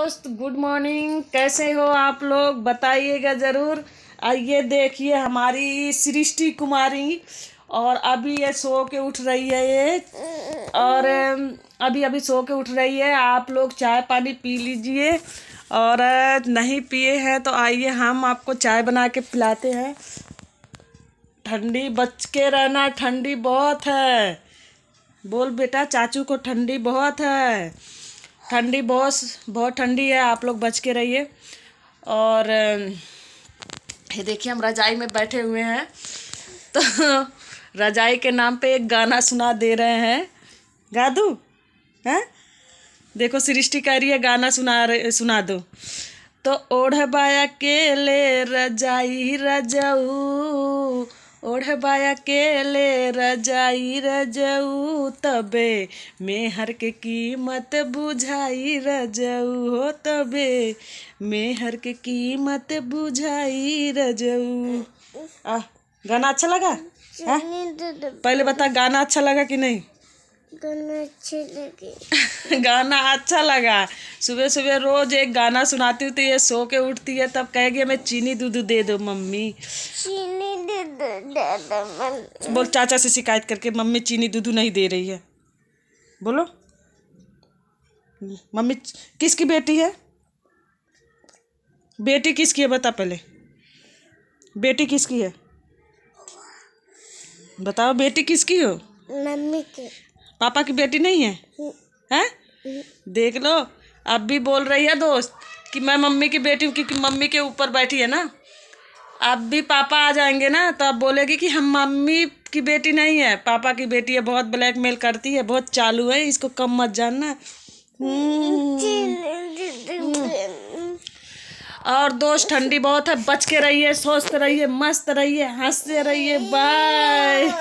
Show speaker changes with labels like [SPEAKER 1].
[SPEAKER 1] दोस्त good morning कैसे हो आप लोग बताइएगा ज़रूर आइए देखिए हमारी सृष्टि कुमारी और अभी ये सो के उठ रही है ये और अभी अभी सो के उठ रही है आप लोग चाय पानी पी लीजिए और नहीं पिए हैं तो आइए हम आपको चाय बना के पिलाते हैं ठंडी बच के रहना ठंडी बहुत है बोल बेटा चाचू को ठंडी बहुत है ठंडी बहुत बहुत ठंडी है आप लोग बच के रहिए और ये देखिए हम रजाई में बैठे हुए हैं तो रजाई के नाम पे एक गाना सुना दे रहे हैं गा दो हैं देखो सृष्टि कह रही है गाना सुना रहे सुना दो तो ओढ़ बाया के ले रजाई रजाऊ ओढ़बाया ले रजाई रजऊ तबे मेहर के कीमत बुझाई रजऊ हो तबे मेहर के कीमत बुझाई रजऊ आ गाना अच्छा लगा पहले बता गाना अच्छा लगा कि नहीं गाना अच्छे लगे गाना अच्छा लगा सुबह सुबह रोज एक गाना सुनाती हूँ तो ये सो के उठती है तब कहेगी हमें चीनी दूध दे दो मम्मी बोल चाचा से शिकायत करके मम्मी चीनी दूध नहीं दे रही है बोलो मम्मी किसकी बेटी है बेटी किसकी है बता पहले बेटी किसकी है बताओ बेटी किसकी हो मम्मी की पापा की बेटी नहीं है हैं देख लो अब भी बोल रही है दोस्त कि मैं मम्मी की बेटी हूँ क्योंकि मम्मी के ऊपर बैठी है ना अब भी पापा आ जाएंगे ना तो आप बोलेगी कि हम मम्मी की बेटी नहीं है पापा की बेटी है बहुत ब्लैकमेल करती है बहुत चालू है इसको कम मत जानना हम्म। और दोस्त ठंडी बहुत है बच के रहिए स्वस्थ रहिए मस्त रहिए हंसते रहिए बाय